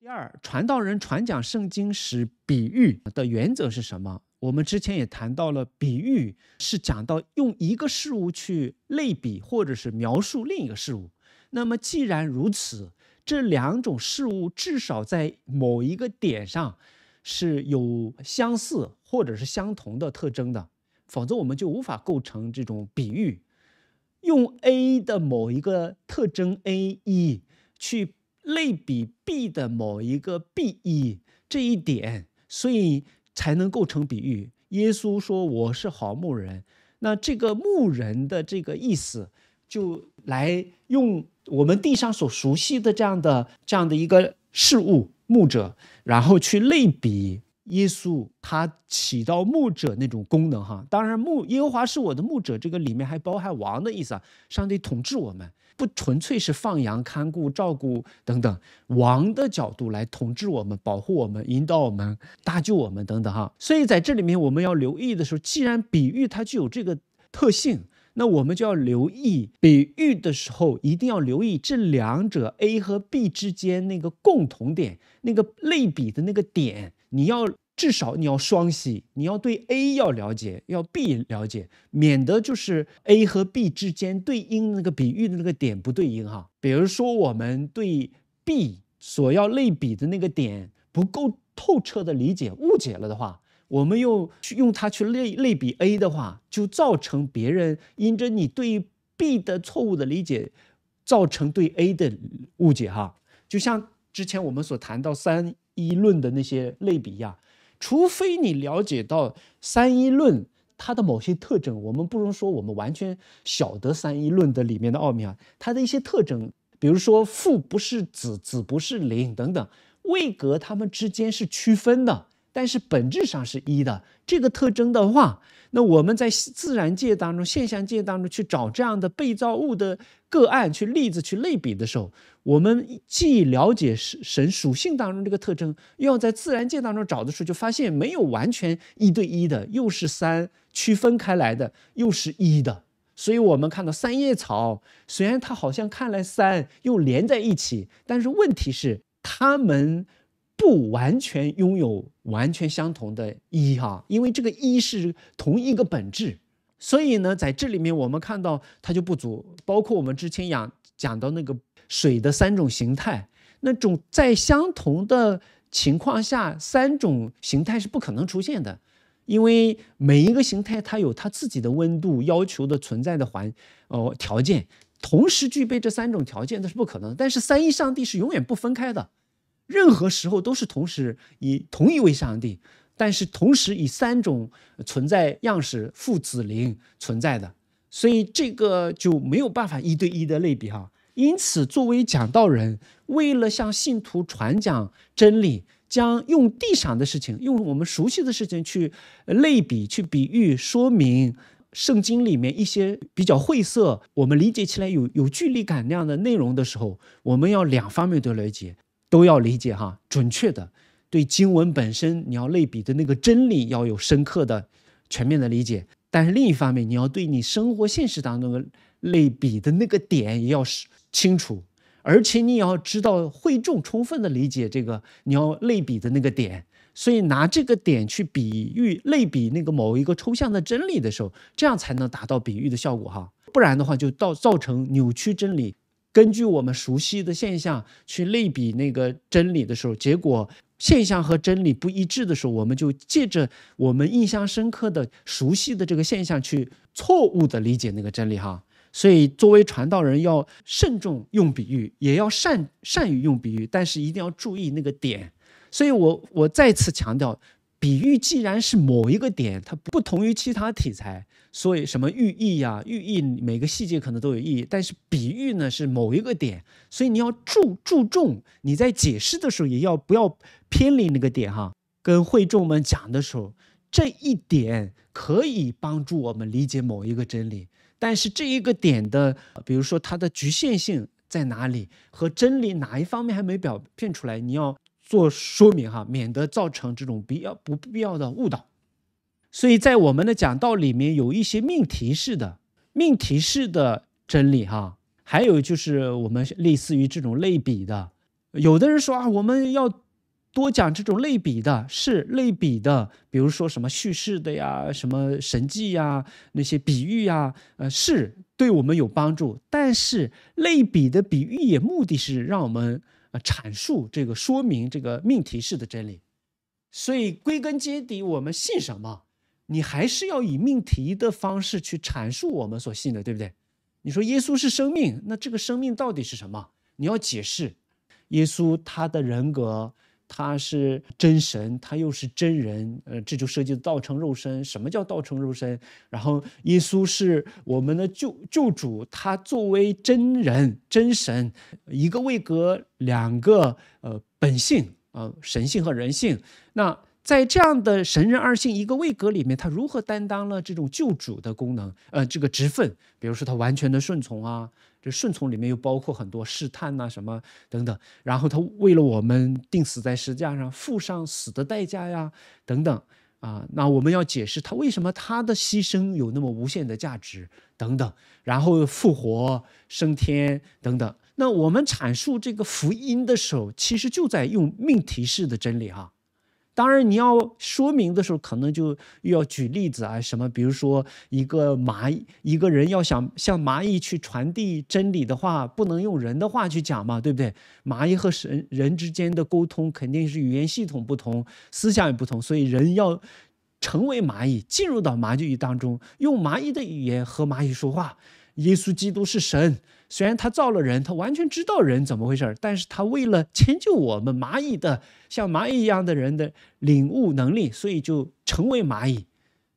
第二，传道人传讲圣经时比喻的原则是什么？我们之前也谈到了，比喻是讲到用一个事物去类比或者是描述另一个事物。那么既然如此，这两种事物至少在某一个点上是有相似或者是相同的特征的，否则我们就无法构成这种比喻。用 A 的某一个特征 A 一去。类比 B 的某一个 B 一这一点，所以才能构成比喻。耶稣说：“我是好牧人。”那这个牧人的这个意思，就来用我们地上所熟悉的这样的这样的一个事物——牧者，然后去类比。耶稣他起到牧者那种功能哈，当然牧耶和华是我的牧者，这个里面还包含王的意思啊，上帝统治我们，不纯粹是放羊、看顾、照顾等等，王的角度来统治我们、保护我们、引导我们、搭救我们等等哈。所以在这里面我们要留意的时候，既然比喻它具有这个特性，那我们就要留意比喻的时候，一定要留意这两者 A 和 B 之间那个共同点，那个类比的那个点。你要至少你要双析，你要对 A 要了解，要 B 了解，免得就是 A 和 B 之间对应那个比喻的那个点不对应哈。比如说，我们对 B 所要类比的那个点不够透彻的理解，误解了的话，我们用用它去类类比 A 的话，就造成别人因着你对 B 的错误的理解，造成对 A 的误解哈。就像之前我们所谈到三。一论的那些类比呀，除非你了解到三一论它的某些特征，我们不能说我们完全晓得三一论的里面的奥秘啊，它的一些特征，比如说父不是子，子不是零等等，位格它们之间是区分的。但是本质上是一的这个特征的话，那我们在自然界当中、现象界当中去找这样的被造物的个案、去例子、去类比的时候，我们既了解神属性当中这个特征，又要在自然界当中找的时候，就发现没有完全一对一的，又是三区分开来的，又是一的。所以，我们看到三叶草，虽然它好像看来三又连在一起，但是问题是它们。不完全拥有完全相同的“一”哈，因为这个“一是同一个本质，所以呢，在这里面我们看到它就不足。包括我们之前讲讲到那个水的三种形态，那种在相同的情况下，三种形态是不可能出现的，因为每一个形态它有它自己的温度要求的存在的环呃条件，同时具备这三种条件那是不可能。但是三一上帝是永远不分开的。任何时候都是同时以同一位上帝，但是同时以三种存在样式父、子、灵存在的，所以这个就没有办法一对一的类比哈。因此，作为讲道人，为了向信徒传讲真理，将用地上的事情，用我们熟悉的事情去类比、去比喻、说明圣经里面一些比较晦涩、我们理解起来有有距离感那样的内容的时候，我们要两方面都了解。都要理解哈，准确的对经文本身，你要类比的那个真理要有深刻的、全面的理解。但是另一方面，你要对你生活现实当中的类比的那个点也要是清楚，而且你也要知道会众充分的理解这个你要类比的那个点。所以拿这个点去比喻、类比那个某一个抽象的真理的时候，这样才能达到比喻的效果哈。不然的话，就造造成扭曲真理。根据我们熟悉的现象去类比那个真理的时候，结果现象和真理不一致的时候，我们就借着我们印象深刻的、熟悉的这个现象去错误的理解那个真理哈。所以，作为传道人，要慎重用比喻，也要善善于用比喻，但是一定要注意那个点。所以我我再次强调。比喻既然是某一个点，它不同于其他题材，所以什么寓意呀、寓意每个细节可能都有意义，但是比喻呢是某一个点，所以你要注注重你在解释的时候也要不要偏离那个点哈。跟会众们讲的时候，这一点可以帮助我们理解某一个真理，但是这一个点的，比如说它的局限性在哪里，和真理哪一方面还没表现出来，你要。做说明哈，免得造成这种必要不必要的误导。所以在我们的讲道里面，有一些命题式的、命题式的真理哈，还有就是我们类似于这种类比的。有的人说啊，我们要多讲这种类比的，是类比的，比如说什么叙事的呀，什么神迹呀，那些比喻呀，呃，是对我们有帮助。但是类比的比喻也目的是让我们。阐述这个说明这个命题式的真理，所以归根结底，我们信什么，你还是要以命题的方式去阐述我们所信的，对不对？你说耶稣是生命，那这个生命到底是什么？你要解释耶稣他的人格。他是真神，他又是真人，呃，这就涉及道成肉身。什么叫道成肉身？然后耶稣是我们的救救主，他作为真人真神，一个位格两个呃本性啊神性和人性。那在这样的神人二性一个位格里面，他如何担当了这种救主的功能？呃，这个职分，比如说他完全的顺从啊。这顺从里面又包括很多试探呐，什么等等，然后他为了我们定死在石架上，付上死的代价呀，等等啊，那我们要解释他为什么他的牺牲有那么无限的价值等等，然后复活升天等等。那我们阐述这个福音的时候，其实就在用命题式的真理哈。当然，你要说明的时候，可能就又要举例子啊什么？比如说，一个蚂蚁，一个人要想向蚂蚁去传递真理的话，不能用人的话去讲嘛，对不对？蚂蚁和神人之间的沟通肯定是语言系统不同，思想也不同，所以人要成为蚂蚁，进入到蚂蚁语当中，用蚂蚁的语言和蚂蚁说话。耶稣基督是神，虽然他造了人，他完全知道人怎么回事但是他为了迁就我们蚂蚁的像蚂蚁一样的人的领悟能力，所以就成为蚂蚁。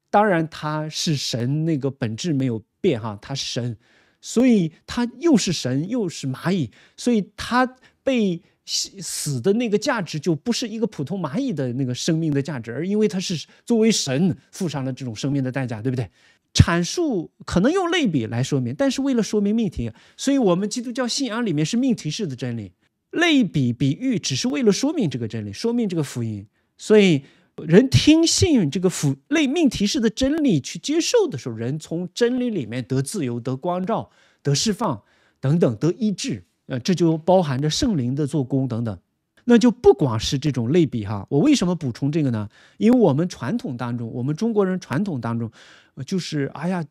当然他是神，那个本质没有变哈，他是神，所以他又是神又是蚂蚁，所以他被。死死的那个价值就不是一个普通蚂蚁的那个生命的价值，而因为它是作为神付上了这种生命的代价，对不对？阐述可能用类比来说明，但是为了说明命题，所以我们基督教信仰里面是命题式的真理，类比比喻只是为了说明这个真理，说明这个福音。所以人听信这个符类命题式的真理去接受的时候，人从真理里面得自由、得光照、得释放等等，得医治。呃，这就包含着圣灵的做工等等，那就不光是这种类比哈。我为什么补充这个呢？因为我们传统当中，我们中国人传统当中，就是哎呀，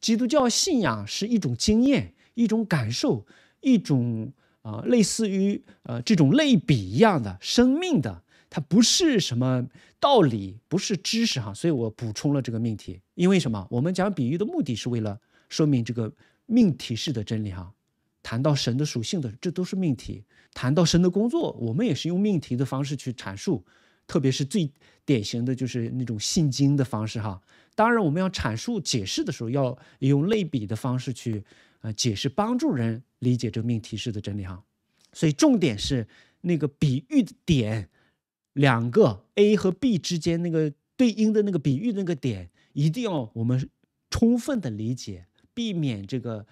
基督教信仰是一种经验、一种感受、一种啊，类似于呃这种类比一样的生命的，它不是什么道理，不是知识哈。所以我补充了这个命题，因为什么？我们讲比喻的目的是为了说明这个命题式的真理哈。谈到神的属性的，这都是命题；谈到神的工作，我们也是用命题的方式去阐述。特别是最典型的就是那种信经的方式，哈。当然，我们要阐述解释的时候，要用类比的方式去啊解释，帮助人理解这命题式的真理哈。所以重点是那个比喻的点，两个 A 和 B 之间那个对应的那个比喻那个点，一定要我们充分的理解，避免这个。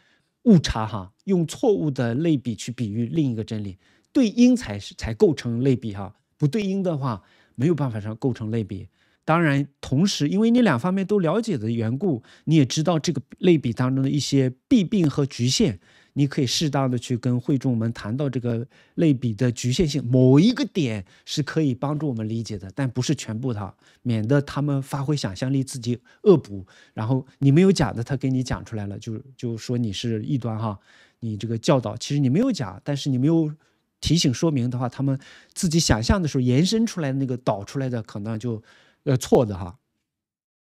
误差哈，用错误的类比去比喻另一个真理，对应才是才构成类比哈，不对应的话没有办法上构成类比。当然，同时因为你两方面都了解的缘故，你也知道这个类比当中的一些弊病和局限。你可以适当的去跟会众们谈到这个类比的局限性，某一个点是可以帮助我们理解的，但不是全部哈，免得他们发挥想象力自己恶补，然后你没有讲的，他给你讲出来了，就就说你是异端哈，你这个教导其实你没有讲，但是你没有提醒说明的话，他们自己想象的时候延伸出来那个导出来的可能就呃错的哈。